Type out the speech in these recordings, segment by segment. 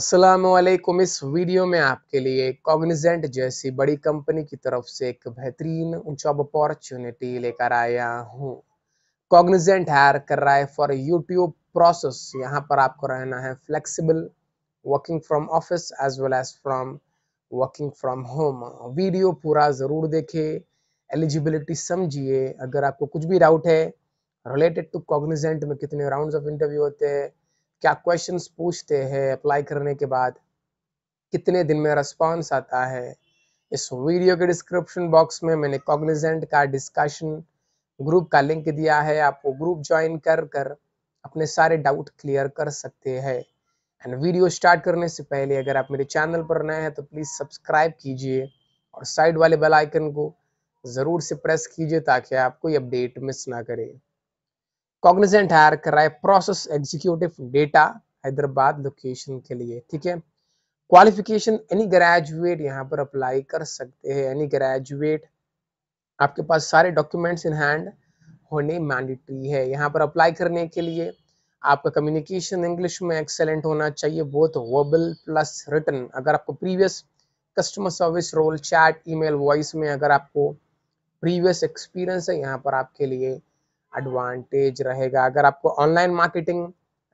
असलम इस वीडियो में आपके लिए कॉग्निजेंट जैसी बड़ी कंपनी की तरफ से एक बेहतरीन जॉब अपॉर्चुनिटी लेकर आया हूँ कॉग्निजेंट हायर कर रहा है फॉर यूट्यूब प्रोसेस यहाँ पर आपको रहना है flexible working from office as well as from working from home video पूरा ज़रूर देखिए एलिजिबिलिटी समझिए अगर आपको कुछ भी डाउट है रिलेटेड टू कॉग्निजेंट में कितने राउंड ऑफ इंटरव्यू होते हैं क्या क्वेश्चंस पूछते हैं अप्लाई करने के बाद कितने दिन में रेस्पॉन्स आता है इस वीडियो के डिस्क्रिप्शन बॉक्स में मैंने कॉग्निजेंट का डिस्कशन ग्रुप का लिंक दिया है आप वो ग्रुप ज्वाइन कर कर अपने सारे डाउट क्लियर कर सकते हैं एंड वीडियो स्टार्ट करने से पहले अगर आप मेरे चैनल पर नए हैं तो प्लीज़ सब्सक्राइब कीजिए और साइड वाले बेल आइकन को ज़रूर से प्रेस कीजिए ताकि आप कोई अपडेट मिस ना करें कॉग्निजेंट हायर कर रहा है process executive data Hyderabad location के लिए ठीक है क्वालिफिकेशन एनी ग्रेजुएट यहाँ पर अप्लाई कर सकते हैं एनी ग्रेजुएट आपके पास सारे डॉक्यूमेंट्स इन हैंड होने मैंडेटरी है यहाँ पर अप्लाई करने के लिए आपका कम्युनिकेशन इंग्लिश में एक्सेलेंट होना चाहिए बोथ वर्बल प्लस रिटर्न अगर आपको previous customer service role chat email voice में अगर आपको प्रीवियस एक्सपीरियंस है यहाँ पर आपके लिए एडवांटेज रहेगा अगर आपको ऑनलाइन मार्केटिंग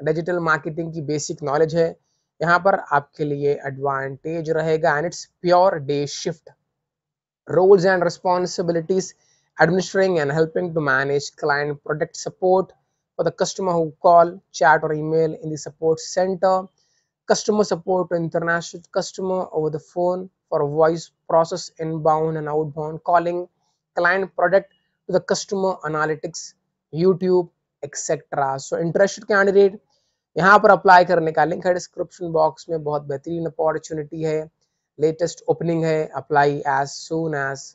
डिजिटल मार्केटिंग की बेसिक नॉलेज है यहाँ पर आपके लिए एडवांटेज रहेगा and it's pure day shift roles and responsibilities administering and helping to manage client product support for the customer who call chat और email in the centre customer support international customer over the phone for voice process inbound and outbound calling client product to the customer analytics YouTube etcetera so interested candidate यहाँ पर apply करने का link है description box में बहुत बेहतरीन opportunity है latest opening है apply as soon as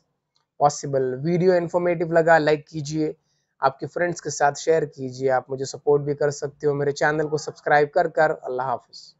possible video informative लगा लाइक कीजिए आपके फ्रेंड्स के साथ शेयर कीजिए आप मुझे सपोर्ट भी कर सकते हो मेरे चैनल को सब्सक्राइब कर कर अल्लाह हाफिज़